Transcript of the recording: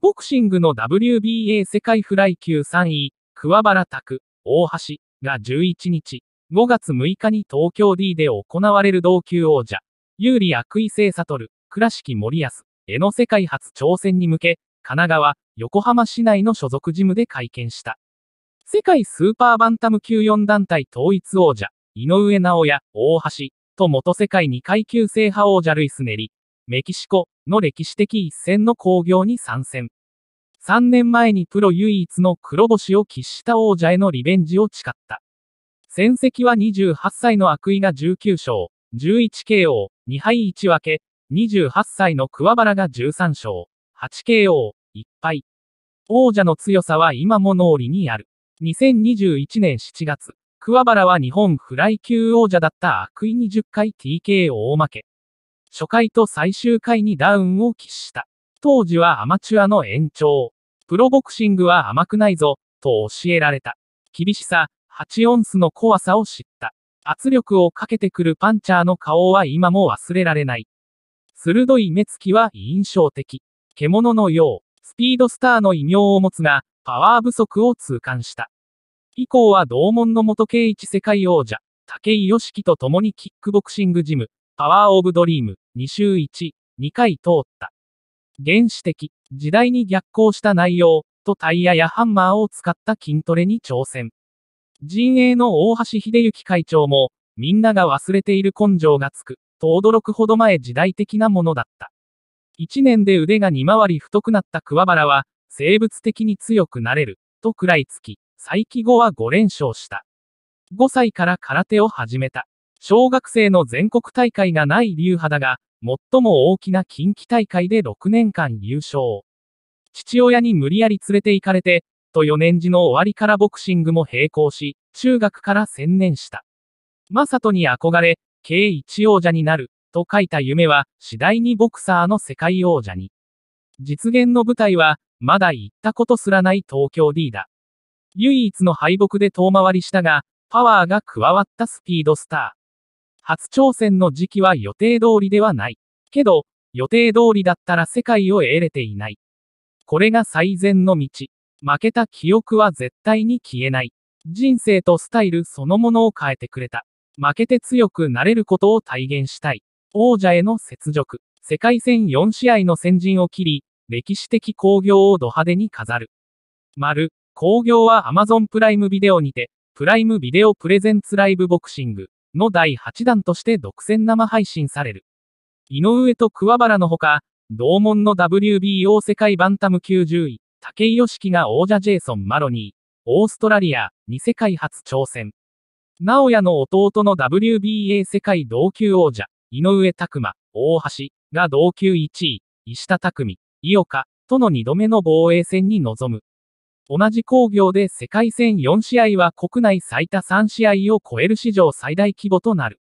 ボクシングの WBA 世界フライ級3位、桑原拓、大橋が11日、5月6日に東京 D で行われる同級王者、有利悪意聖悟、倉敷森安、への世界初挑戦に向け、神奈川、横浜市内の所属ジムで会見した。世界スーパーバンタム級4団体統一王者、井上直也、大橋、と元世界2階級制覇王者ルイスネリ、メキシコ、の歴史的一戦の興行に参戦。3年前にプロ唯一の黒星を喫した王者へのリベンジを誓った。戦績は28歳の悪意が19勝、11KO、2敗1分け、28歳の桑原が13勝、8KO、1敗。王者の強さは今も脳裏にある。2021年7月、桑原は日本フライ級王者だった悪意に10回 TKO 負け。初回と最終回にダウンを喫した。当時はアマチュアの延長。プロボクシングは甘くないぞ、と教えられた。厳しさ、8オンスの怖さを知った。圧力をかけてくるパンチャーの顔は今も忘れられない。鋭い目つきは印象的。獣のよう、スピードスターの異名を持つが、パワー不足を痛感した。以降は同門の元圭一世界王者、武井良樹と共にキックボクシングジム、パワーオブドリーム、2週1、2回通った。原始的、時代に逆行した内容、とタイヤやハンマーを使った筋トレに挑戦。陣営の大橋秀幸会長も、みんなが忘れている根性がつく、と驚くほど前時代的なものだった。一年で腕が2回り太くなった桑原は、生物的に強くなれる、と食らいつき、再起後は5連勝した。5歳から空手を始めた。小学生の全国大会がない流派だが、最も大きな近畿大会で6年間優勝。父親に無理やり連れて行かれて、と4年時の終わりからボクシングも並行し、中学から専念した。マサトに憧れ、K 1王者になる、と書いた夢は、次第にボクサーの世界王者に。実現の舞台は、まだ行ったことすらない東京 D だ。唯一の敗北で遠回りしたが、パワーが加わったスピードスター。初挑戦の時期は予定通りではない。けど、予定通りだったら世界を得れていない。これが最善の道。負けた記憶は絶対に消えない。人生とスタイルそのものを変えてくれた。負けて強くなれることを体現したい。王者への雪辱。世界戦4試合の先陣を切り、歴史的興行をド派手に飾る。丸、興行は Amazon プライムビデオにて、プライムビデオプレゼンツライブボクシング。の第8弾として独占生配信される。井上と桑原のほか、同門の WBO 世界バンタム90位、武井良樹が王者ジェイソン・マロニー、オーストラリア2世界初挑戦。直也の弟の WBA 世界同級王者、井上拓馬、大橋が同級1位、石田拓海、井岡との2度目の防衛戦に臨む。同じ工業で世界戦4試合は国内最多3試合を超える史上最大規模となる。